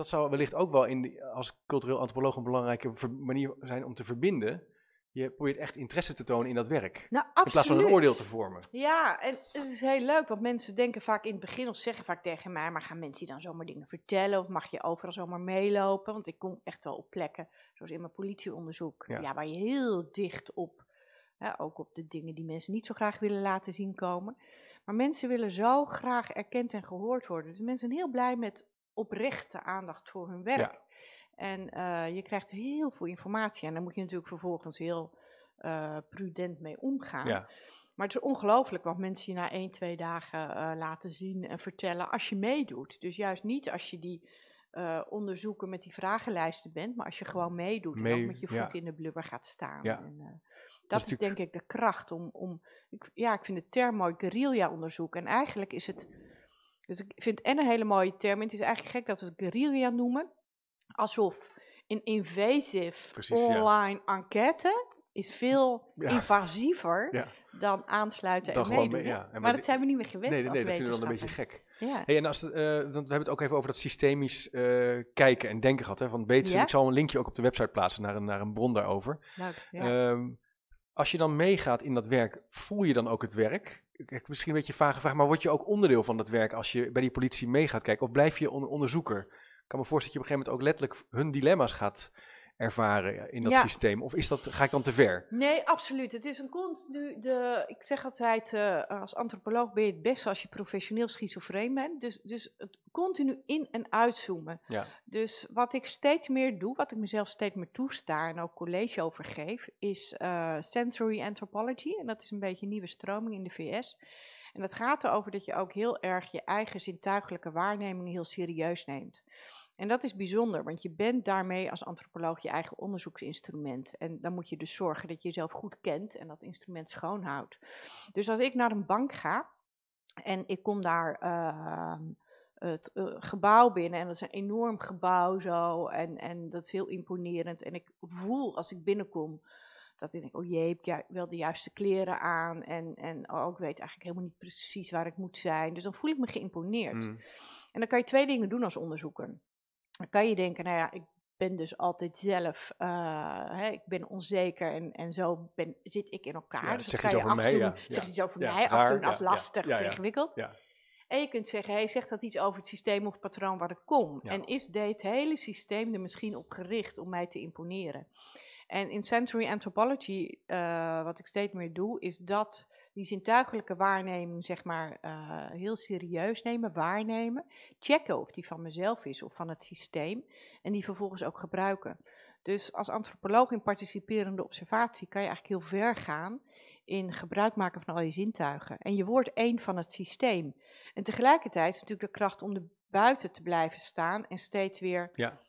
dat zou wellicht ook wel in als cultureel antropoloog een belangrijke manier zijn om te verbinden. Je probeert echt interesse te tonen in dat werk. Nou, in plaats van een oordeel te vormen. Ja, en het is heel leuk, want mensen denken vaak in het begin of zeggen vaak tegen mij: maar gaan mensen die dan zomaar dingen vertellen? Of mag je overal zomaar meelopen? Want ik kom echt wel op plekken, zoals in mijn politieonderzoek, ja. ja waar je heel dicht op, hè, ook op de dingen die mensen niet zo graag willen laten zien komen. Maar mensen willen zo graag erkend en gehoord worden. Dus mensen zijn heel blij met oprechte aandacht voor hun werk. En eh, je krijgt heel veel informatie en daar moet je natuurlijk vervolgens heel eh, prudent mee omgaan. Ja. Maar het is ongelooflijk wat mensen je na één, twee dagen eh, laten zien en vertellen als je meedoet. Dus juist niet als je die onderzoeken met die vragenlijsten bent, maar als je gewoon meedoet en ook met je voet in de blubber gaat staan. En, dat, is, denk ik de kracht om, om ik, ja, ik vind het term mooi, guerrilla-onderzoek. En eigenlijk is het dus ik vind en een hele mooie term. het is eigenlijk gek dat we het guerrilla noemen. Alsof een invasive online enquête is veel invasiever dan aansluiten en meedoen. maar, dat zijn we niet meer gewend Nee, nee, dat vind ik dan een beetje gek. Hey, en als, uh, want we hebben het ook even over dat systemisch eh, kijken en denken gehad. Hè, van beter, Ik zal een linkje ook op de website plaatsen naar een, naar een bron daarover. Ehm, als je dan meegaat in dat werk, voel je dan ook het werk? Ik, misschien een beetje vage vraag, maar word je ook onderdeel van dat werk als je bij die politie meegaat kijken? Of blijf je onderzoeker? Ik kan me voorstellen dat je op een gegeven moment ook letterlijk hun dilemma's gaat ervaren in dat systeem? Of is dat, ga ik dan te ver? Nee, absoluut. Het is een continu. De, ik zeg altijd, eh, als antropoloog ben je het beste als je professioneel schizofreen bent. Dus, dus het continu in- en uitzoomen. Ja. Dus wat ik steeds meer doe, wat ik mezelf steeds meer toesta en ook college over geef, is eh, sensory anthropology. En dat is een beetje een nieuwe stroming in de VS. En dat gaat erover dat je ook heel erg je eigen zintuigelijke waarneming heel serieus neemt. En dat is bijzonder, want je bent daarmee als antropoloog je eigen onderzoeksinstrument. En dan moet je dus zorgen dat je jezelf goed kent en dat instrument schoonhoudt. Dus als ik naar een bank ga en ik kom daar ehm, het eh, gebouw binnen, en dat is een enorm gebouw zo, en, en dat is heel imponerend. En ik voel als ik binnenkom dat ik denk, oh jee, heb ik wel de juiste kleren aan. En, en oh, ik weet eigenlijk helemaal niet precies waar ik moet zijn. Dus dan voel ik me geïmponeerd. Hmm. En dan kan je twee dingen doen als onderzoeker. Dan kan je denken, nou ja, ik ben dus altijd zelf, eh, hè, ik ben onzeker en, en zo ben, zit ik in elkaar. Ja, dus zeg iets over afdoen, mij, ja. Zeg iets over mij, afdoen als lastig ingewikkeld. En je kunt zeggen, hey, zegt dat iets over het systeem of patroon waar ik kom? En is dit hele systeem er misschien op gericht om mij te imponeren? En in sensory anthropology, eh, wat ik steeds meer doe, is dat die zintuigelijke waarneming, zeg maar, eh, heel serieus nemen, waarnemen. Checken of die van mezelf is of van het systeem. En die vervolgens ook gebruiken. Dus als antropoloog in participerende observatie kan je eigenlijk heel ver gaan in gebruik maken van al je zintuigen. En je wordt één van het systeem. En tegelijkertijd is natuurlijk de kracht om er buiten te blijven staan en steeds weer ja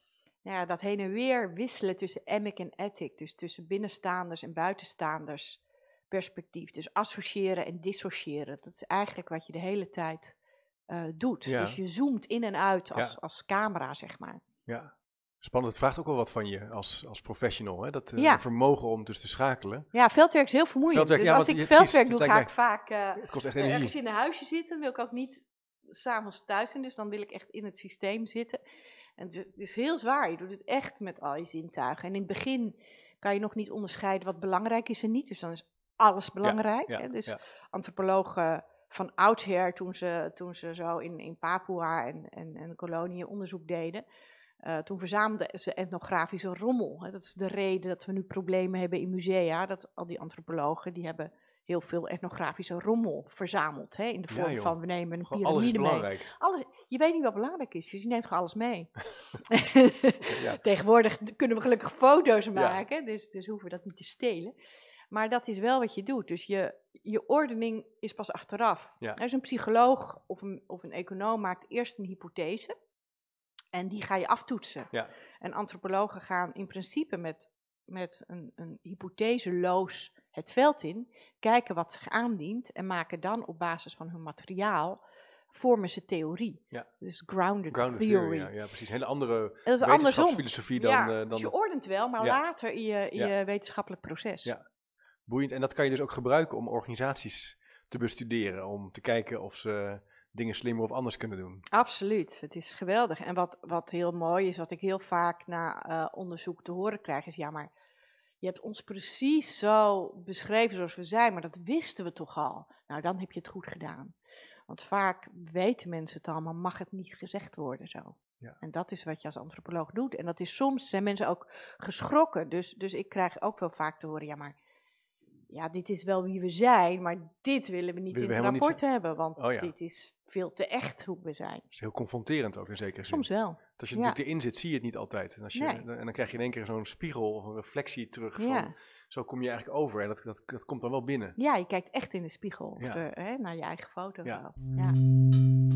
nou ja, dat heen en weer wisselen tussen emic en ethic, dus tussen binnenstaanders en buitenstaanders perspectief. Dus associëren en dissociëren, dat is eigenlijk wat je de hele tijd eh, doet. Ja. Dus je zoomt in en uit als, als camera, zeg maar. Ja, Spannend, het vraagt ook wel wat van je als, als professional. Hè? Dat eh, vermogen om dus te schakelen. Ja, veldwerk is heel vermoeiend. Veldwerk, dus ja, als ik veldwerk doe, ga ik vaak eh, het kost echt energie. ergens in een huisje zitten. Dan wil ik ook niet s'avonds thuis zijn, dus dan wil ik echt in het systeem zitten. En het, is heel zwaar. Je doet het echt met al je zintuigen. En in het begin kan je nog niet onderscheiden wat belangrijk is en niet. Dus dan is alles belangrijk. Dus antropologen van oudsher, toen ze, toen ze zo in, in Papua en, en, en koloniën onderzoek deden, eh, toen verzamelden ze etnografische rommel. Hè? Dat is de reden dat we nu problemen hebben in musea. Dat al die antropologen die hebben heel veel etnografische rommel verzameld. Hè, in de vorm van we nemen een piramide alles mee. Alles, je weet niet wat belangrijk is, dus je neemt gewoon alles mee. ja. Tegenwoordig kunnen we gelukkig foto's maken, dus, dus hoeven we dat niet te stelen. Maar dat is wel wat je doet. Dus je, je ordening is pas achteraf. Ja. Dus nou, een psycholoog of een, of een econoom maakt eerst een hypothese. En die ga je aftoetsen. Ja. En antropologen gaan in principe met, met een, een hypotheseloos het veld in, kijken wat zich aandient en maken dan op basis van hun materiaal vormen ze theorie. Ja. Dus grounded, grounded theory. ja, precies. hele andere wetenschapsfilosofie dan, eh, dan... Dus je ordent wel, maar later in je, je wetenschappelijk proces. Ja, boeiend. En dat kan je dus ook gebruiken om organisaties te bestuderen. Om te kijken of ze dingen slimmer of anders kunnen doen. Absoluut, het is geweldig. En wat, wat heel mooi is, wat ik heel vaak na eh, onderzoek te horen krijg, is ja, maar je hebt ons precies zo beschreven zoals we zijn, maar dat wisten we toch al. Nou, dan heb je het goed gedaan. Want vaak weten mensen het al, maar mag het niet gezegd worden zo. Ja. En dat is wat je als antropoloog doet. En dat is soms, zijn mensen ook geschrokken. Dus, dus ik krijg ook wel vaak te horen, ja maar, ja dit is wel wie we zijn, maar dit willen we niet in het rapport hebben. Want oh dit is veel te echt hoe we zijn. Dat is heel confronterend ook in zekere zin. Soms wel. Als je erin zit, zie je het niet altijd. En, als je, en dan krijg je in één keer zo'n spiegel of een reflectie terug ja. Zo kom je eigenlijk over en dat, dat, dat komt dan wel binnen. Ja, je kijkt echt in de spiegel of hè, naar je eigen foto. ja.